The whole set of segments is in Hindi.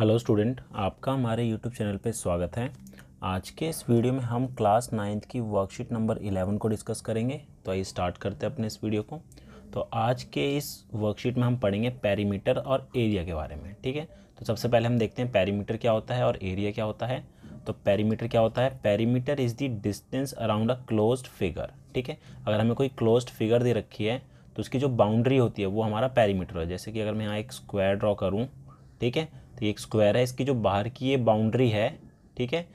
हेलो स्टूडेंट आपका हमारे यूट्यूब चैनल पे स्वागत है आज के इस वीडियो में हम क्लास नाइन्थ की वर्कशीट नंबर इलेवन को डिस्कस करेंगे तो आइए स्टार्ट करते हैं अपने इस वीडियो को तो आज के इस वर्कशीट में हम पढ़ेंगे पैरीमीटर और एरिया के बारे में ठीक है तो सबसे पहले हम देखते हैं पैरीमीटर क्या होता है और एरिया क्या होता है तो पैरीमीटर क्या होता है perimeter is the distance around a close figure ठीक है अगर हमें कोई क्लोज फिगर दे रखी है तो उसकी जो बाउंड्री होती है वो हमारा पैरीमीटर है जैसे कि अगर मैं यहाँ एक स्क्वायर ड्रॉ करूँ ठीक है तो ये एक स्क्वायर है इसकी जो बाहर की ये बाउंड्री है ठीक है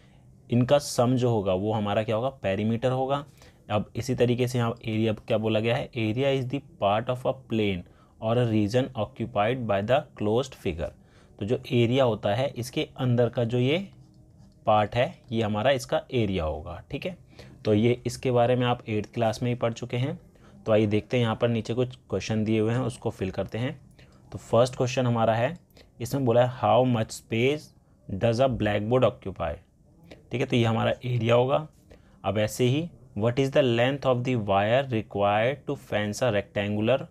इनका सम जो होगा वो हमारा क्या होगा पैरीमीटर होगा अब इसी तरीके से यहाँ एरिया क्या बोला गया है area is the part of a plane और a region occupied by the close figure तो जो एरिया होता है इसके अंदर का जो ये पार्ट है ये हमारा इसका एरिया होगा ठीक है तो ये इसके बारे में आप एट्थ क्लास में ही पढ़ चुके हैं तो आइए देखते हैं यहाँ पर नीचे कुछ क्वेश्चन दिए हुए हैं उसको फिल करते हैं तो फर्स्ट क्वेश्चन हमारा है इसमें बोला है how much space does a blackboard occupy ठीक है तो ये हमारा एरिया होगा अब ऐसे ही what is the length of the wire required to fence a rectangular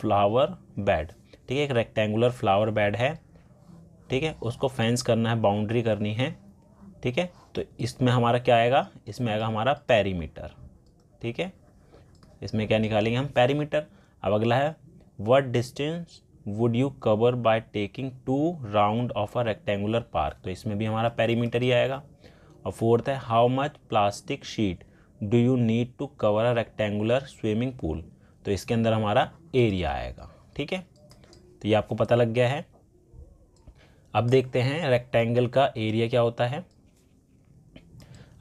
flower bed ठीक है एक रेक्टेंगुलर फ्लावर बेड है ठीक है उसको फेंस करना है बाउंड्री करनी है ठीक है तो इसमें हमारा क्या आएगा इसमें आएगा हमारा पैरीमीटर ठीक है इसमें क्या निकालेंगे हम पैरीमीटर अब अगला है what distance would you cover by taking two round of a rectangular park तो इसमें भी हमारा पेरीमीटर ही आएगा और फोर्थ है how much plastic sheet do you need to cover a rectangular swimming pool तो इसके अंदर हमारा एरिया आएगा ठीक है तो ये आपको पता लग गया है अब देखते हैं रेक्टेंगल का एरिया क्या होता है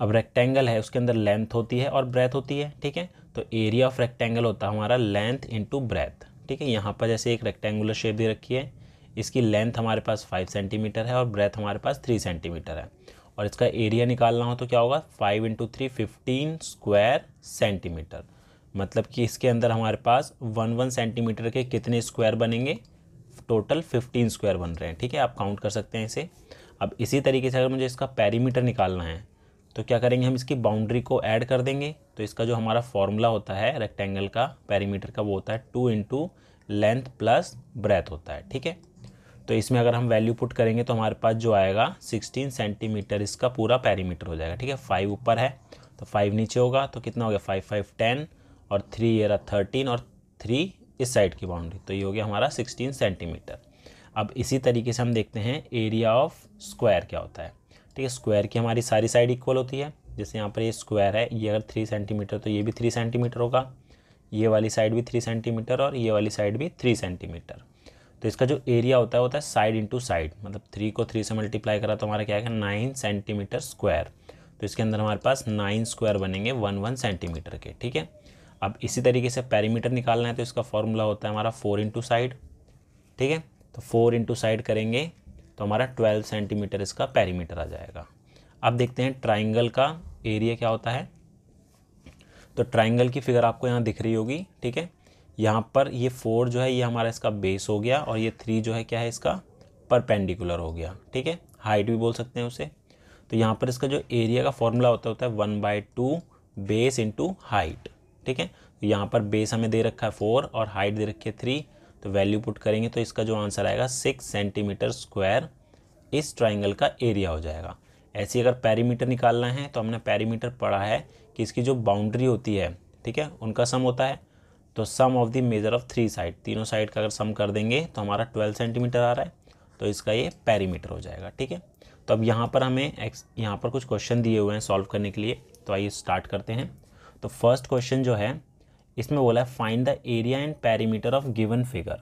अब रेक्टेंगल है उसके अंदर लेंथ होती है और ब्रेथ होती है ठीक है तो एरिया ऑफ रेक्टेंगल होता है हमारा लेंथ इंटू ब्रेथ ठीक है यहाँ पर जैसे एक रेक्टेंगुलर शेप दे रखी है इसकी लेंथ हमारे पास फाइव सेंटीमीटर है और ब्रेथ हमारे पास थ्री सेंटीमीटर है और इसका एरिया निकालना हो तो क्या होगा five into three fifteen square centimetre मतलब कि इसके अंदर हमारे पास वन वन सेंटीमीटर के कितने स्क्वायर बनेंगे टोटल फिफ्टीन स्क्वायर बन रहे हैं ठीक है आप काउंट कर सकते हैं इसे अब इसी तरीके से अगर मुझे इसका पैरीमीटर निकालना है तो क्या करेंगे हम इसकी बाउंड्री को ऐड कर देंगे तो इसका जो हमारा फॉर्मूला होता है रेक्टेंगल का पैरीमीटर का वो होता है two into length plus breadth होता है ठीक है तो इसमें अगर हम वैल्यू पुट करेंगे तो हमारे पास जो आएगा सिक्सटीन सेंटीमीटर इसका पूरा पैरीमीटर हो जाएगा ठीक है फाइव ऊपर है तो फाइव नीचे होगा तो कितना हो गया फाइव फाइव टेन और थ्री ये रहा थर्टीन और थ्री इस साइड की बाउंड्री तो ये हो गया हमारा सिक्सटीन सेंटीमीटर अब इसी तरीके से हम देखते हैं एरिया ऑफ स्क्वायर क्या होता है ठीक है स्क्वायर की हमारी सारी साइड इक्वल होती है जैसे यहाँ पर ये स्क्वायर है ये अगर थ्री सेंटीमीटर तो ये भी थ्री सेंटीमीटर होगा ये वाली साइड भी थ्री सेंटीमीटर और ये वाली साइड भी थ्री सेंटीमीटर तो इसका जो एरिया होता है होता है साइड इंटू साइड मतलब थ्री को थ्री से मल्टीप्लाई करा तो हमारा क्या है नाइन सेंटीमीटर स्क्वायर तो इसके अंदर हमारे पास नाइन स्क्वायर बनेंगे वन वन सेंटीमीटर के ठीक है अब इसी तरीके से पैरीमीटर निकालना है तो इसका फॉर्मूला होता है हमारा फोर इंटू साइड ठीक है तो फोर इंटू साइड करेंगे तो हमारा ट्वेल्व सेंटीमीटर इसका पैरीमीटर आ जाएगा अब देखते हैं ट्राइंगल का एरिया क्या होता है तो ट्राइंगल की फिगर आपको यहाँ दिख रही होगी ठीक है यहाँ पर ये फोर जो है ये हमारा इसका बेस हो गया और ये थ्री जो है क्या है इसका परपेंडिकुलर हो गया ठीक है हाइट भी बोल सकते हैं उसे तो यहाँ पर इसका जो एरिया का फॉर्मूला होता होता है one by two base into height ठीक है तो यहाँ पर बेस हमें दे रखा है फोर और हाइट दे रखी है थ्री तो वैल्यू पुट करेंगे तो इसका जो आंसर आएगा सिक्स सेंटीमीटर स्क्वायर इस ट्राइंगल का एरिया हो जाएगा ऐसे अगर पैरीमीटर निकालना है तो हमने पैरीमीटर पढ़ा है कि इसकी जो बाउंड्री होती है ठीक है उनका सम होता है तो sum of the measure of three side तीनों साइड का अगर सम कर देंगे तो हमारा ट्वेल्व सेंटीमीटर आ रहा है तो इसका ये पैरीमीटर हो जाएगा ठीक है तो अब यहाँ पर हमें एक्स यहाँ पर कुछ क्वेश्चन दिए हुए हैं सॉल्व करने के लिए तो आइए स्टार्ट करते हैं तो फर्स्ट क्वेश्चन जो है इसमें बोला है find the area and perimeter of given figure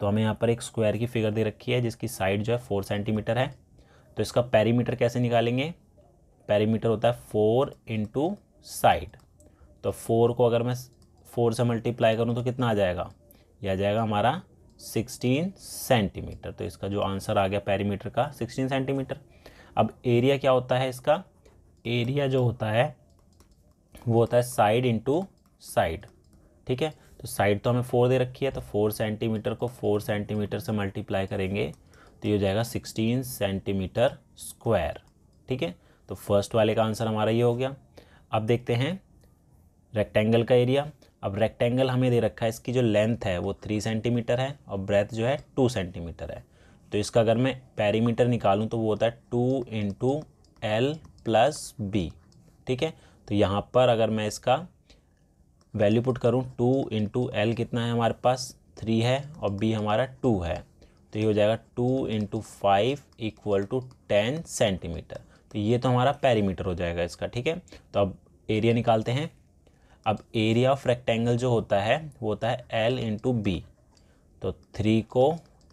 तो हमें यहाँ पर एक स्क्वायर की फिगर दे रखी है जिसकी साइड जो है फोर सेंटीमीटर है तो इसका पैरीमीटर कैसे निकालेंगे पैरीमीटर होता है फोर इंटू साइड तो फोर को अगर मैं फोर से मल्टीप्लाई करूँ तो कितना आ जाएगा यह आ जाएगा हमारा सिक्सटीन सेंटीमीटर तो इसका जो आंसर आ गया पैरीमीटर का सिक्सटीन सेंटीमीटर अब एरिया क्या होता है इसका एरिया जो होता है वो होता है साइड इंटू साइड ठीक है तो साइड तो हमें फोर दे रखी है तो फोर सेंटीमीटर को फोर सेंटीमीटर से मल्टीप्लाई करेंगे तो ये हो जाएगा सिक्सटीन सेंटीमीटर स्क्वायर ठीक है तो फर्स्ट वाले का आंसर हमारा ये हो गया अब देखते हैं रेक्टेंगल का एरिया अब रेक्टेंगल हमें दे रखा है इसकी जो लेंथ है वो थ्री सेंटीमीटर है और ब्रेथ जो है टू सेंटीमीटर है तो इसका अगर मैं पैरीमीटर निकालूं तो वो होता है two into L plus B ठीक है तो यहाँ पर अगर मैं इसका वैल्यू पुट करूँ टू इंटू एल कितना है हमारे पास थ्री है और बी हमारा टू है तो ये हो जाएगा two into five equal to ten centimetre तो ये तो हमारा पैरीमीटर हो जाएगा इसका ठीक है तो अब एरिया निकालते हैं अब एरिया ऑफ रेक्टेंगल जो होता है वो होता है एल इंटू बी तो थ्री को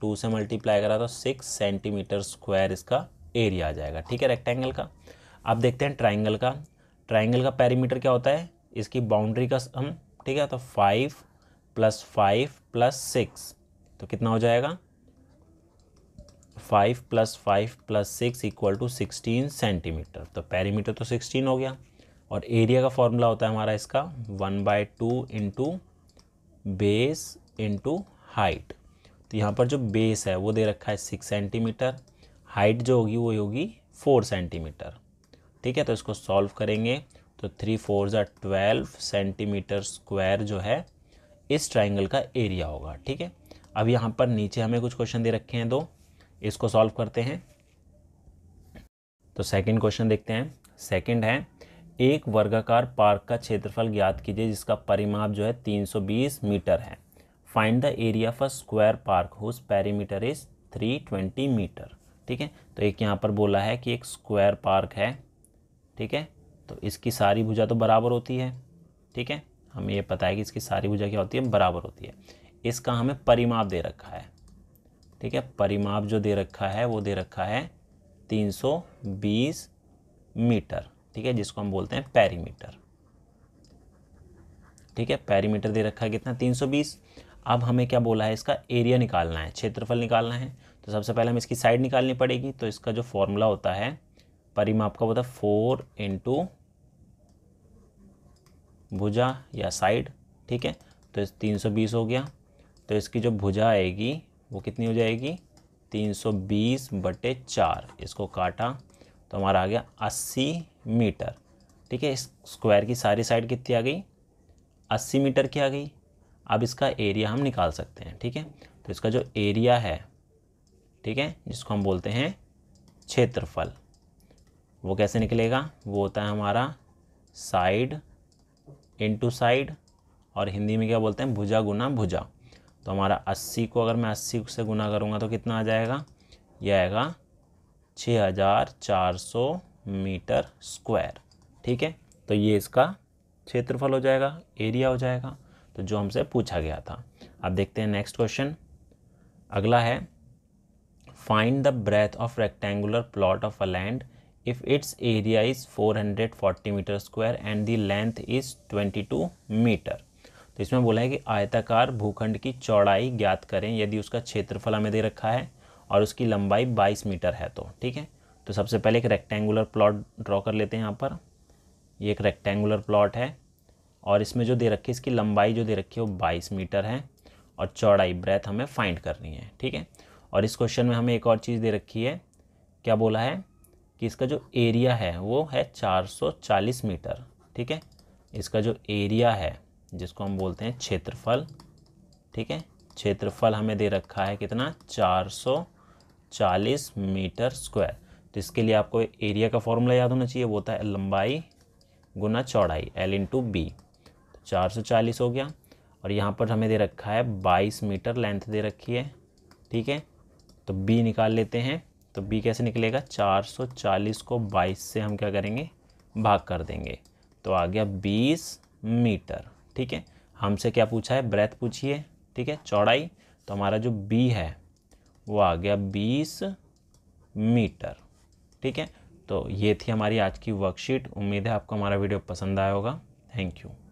टू से मल्टीप्लाई करा तो सिक्स सेंटीमीटर स्क्वायर इसका एरिया आ जाएगा ठीक है रेक्टेंगल का अब देखते हैं ट्राइंगल का ट्राइंगल का पैरीमीटर क्या होता है इसकी बाउंड्री का हम ठीक है तो five plus five plus six तो कितना हो जाएगा five plus five plus six equal to sixteen centimetre तो पैरीमीटर तो सिक्सटीन हो गया और एरिया का फॉर्मूला होता है हमारा इसका one by two into base into height तो यहाँ पर जो बेस है वो दे रखा है सिक्स सेंटीमीटर हाइट जो होगी वो होगी फोर सेंटीमीटर ठीक है तो इसको सॉल्व करेंगे तो थ्री फोर ज़ा ट्वेल्व सेंटीमीटर स्क्वायर जो है इस ट्राइंगल का एरिया होगा ठीक है अब यहाँ पर नीचे हमें कुछ क्वेश्चन दे रखे हैं दो इसको सॉल्व करते हैं तो सेकंड क्वेश्चन देखते हैं सेकंड है एक वर्गाकार पार्क का क्षेत्रफल ज्ञात कीजिए जिसका परिमाप जो है 320 मीटर है find the area of a square park whose perimeter is 320 metre ठीक है तो एक यहाँ पर बोला है कि एक स्क्वायर पार्क है ठीक है तो इसकी सारी भुजा तो बराबर होती है ठीक है हमें ये पता है कि इसकी सारी भुजा क्या होती है बराबर होती है इसका हमें परिमाप दे रखा है ठीक है परिमाप जो दे रखा है वो दे रखा है 320 मीटर ठीक है जिसको हम बोलते हैं पैरीमीटर ठीक है पैरीमीटर दे रखा है कितना 320 अब हमें क्या बोला है इसका एरिया निकालना है क्षेत्रफल निकालना है तो सबसे पहले हमें इसकी साइड निकालनी पड़ेगी तो इसका जो फॉर्मूला होता है परिमाप का होता है फोर इंटू भुजा या साइड ठीक है तो तीन सौ बीस हो गया तो इसकी जो भुजा आएगी वो कितनी हो जाएगी तीन सौ बीस बटे चार इसको काटा तो हमारा आ गया अस्सी मीटर ठीक है इस स्क्वायर की सारी साइड कितनी आ गई अस्सी मीटर की आ गई अब इसका एरिया हम निकाल सकते हैं ठीक है तो इसका जो एरिया है ठीक है जिसको हम बोलते हैं क्षेत्रफल वो कैसे निकलेगा वो होता है हमारा साइड टू साइड और हिंदी में क्या बोलते हैं भुजा गुना भुजा तो हमारा 80 को अगर मैं 80 से गुना करूँगा तो कितना आ जाएगा यह आएगा 6400 मीटर स्क्वायर ठीक है तो ये इसका क्षेत्रफल हो जाएगा एरिया हो जाएगा तो जो हमसे पूछा गया था अब देखते हैं नेक्स्ट क्वेश्चन अगला है find the breadth of rectangular plot of a land if its area is 440 metre square and the length is 22 metre तो इसमें बोला है कि आयताकार भूखंड की चौड़ाई ज्ञात करें यदि उसका क्षेत्रफल हमें दे रखा है और उसकी लंबाई 22 मीटर है तो ठीक है तो सबसे पहले एक रेक्टेंगुलर प्लॉट ड्रॉ कर लेते हैं यहाँ पर ये एक रेक्टेंगुलर प्लॉट है और इसमें जो दे रखी है इसकी लंबाई जो दे रखी है वो बाईस मीटर है और चौड़ाई ब्रेथ हमें फाइंड करनी है ठीक है और इस क्वेश्चन में हमें एक और चीज़ दे रखी है क्या बोला है कि इसका जो एरिया है वो है 440 मीटर ठीक है इसका जो एरिया है जिसको हम बोलते हैं क्षेत्रफल ठीक है क्षेत्रफल हमें दे रखा है कितना 440 मीटर स्क्वायर तो इसके लिए आपको एरिया का फॉर्मूला याद होना चाहिए वो होता है लंबाई गुना चौड़ाई एल इंटू बी तो चार हो गया और यहाँ पर हमें दे रखा है 22 मीटर लेंथ दे रखी है ठीक है तो बी निकाल लेते हैं तो बी कैसे निकलेगा 440 को 22 से हम क्या करेंगे भाग कर देंगे तो आ गया 20 मीटर ठीक है हमसे क्या पूछा है ब्रेथ पूछिए ठीक है चौड़ाई तो हमारा जो बी है वो आ गया 20 मीटर ठीक है तो ये थी हमारी आज की वर्कशीट उम्मीद है आपको हमारा वीडियो पसंद आया होगा थैंक यू